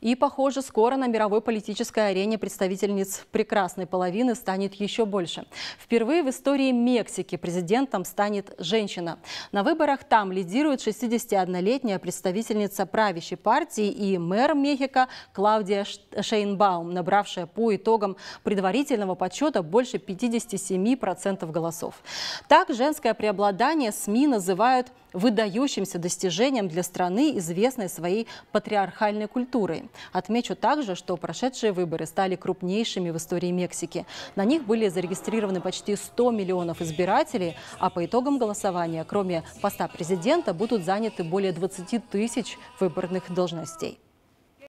И, похоже, скоро на мировой политической арене представительниц прекрасной половины станет еще больше. Впервые в истории Мексики президентом станет женщина. На выборах там лидирует 61-летняя представительница правящей партии и мэр Мехико Клаудия Шейнбаум, набравшая по итогам предварительного подсчета больше 57% голосов. Так женское преобладание СМИ называют выдающимся достижением для страны, известной своей патриархальной культурой. Отмечу также, что прошедшие выборы стали крупнейшими в истории Мексики. На них были зарегистрированы почти 100 миллионов избирателей, а по итогам голосования, кроме поста президента, будут заняты более 20 тысяч выборных должностей.